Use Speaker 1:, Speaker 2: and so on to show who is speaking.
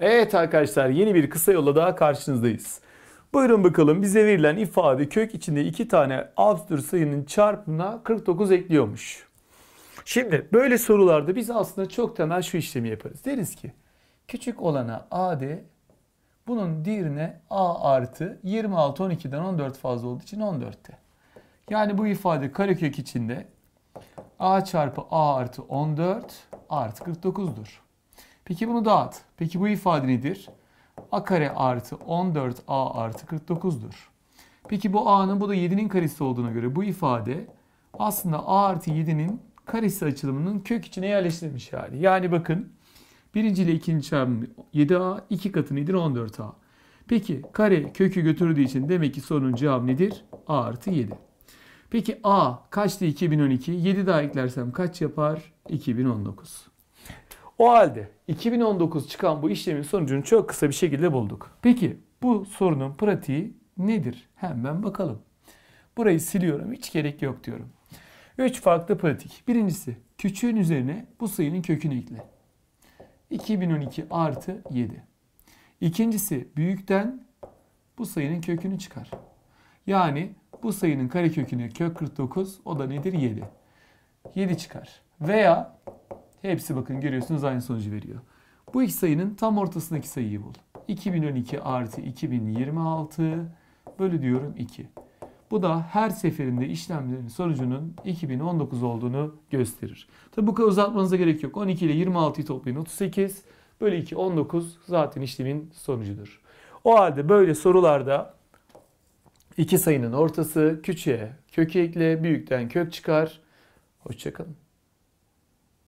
Speaker 1: Evet arkadaşlar yeni bir kısa yolla daha karşınızdayız. Buyurun bakalım bize verilen ifade kök içinde iki tane absürt sayının çarpımına 49 ekliyormuş. Şimdi böyle sorularda biz aslında çok temel şu işlemi yaparız. Deriz ki küçük olana AD bunun diğerine A artı 26 12'den 14 fazla olduğu için 14'te. Yani bu ifade karekök içinde A çarpı A artı 14 artı 49'dur. Peki bunu dağıt. Peki bu ifade nedir? a kare artı 14a artı 49'dur. Peki bu a'nın bu da 7'nin karesi olduğuna göre bu ifade aslında a artı 7'nin karesi açılımının kök içine yerleştirilmiş hali. Yani bakın birinci ile ikinci çarpımı 7a, iki katı nedir? 14a. Peki kare kökü götürdüğü için demek ki sorunun cevabı nedir? a artı 7. Peki a kaçtı 2012? 7 daha eklersem kaç yapar? 2019. O halde 2019 çıkan bu işlemin sonucunu çok kısa bir şekilde bulduk. Peki bu sorunun pratiği nedir? Hemen bakalım. Burayı siliyorum. Hiç gerek yok diyorum. Üç farklı pratik. Birincisi küçüğün üzerine bu sayının kökünü ekle. 2012 artı 7. İkincisi büyükten bu sayının kökünü çıkar. Yani bu sayının karekökünü kök 49 o da nedir? 7. 7 çıkar. Veya Hepsi bakın görüyorsunuz aynı sonucu veriyor. Bu iki sayının tam ortasındaki sayıyı bul. 2012 artı 2026 bölü diyorum 2. Bu da her seferinde işlemlerin sonucunun 2019 olduğunu gösterir. Tabi bu kadar uzatmanıza gerek yok. 12 ile 26'yı toplayın 38 bölü 2 19 zaten işlemin sonucudur. O halde böyle sorularda iki sayının ortası küçüğe kök ekle büyükten kök çıkar. Hoşçakalın.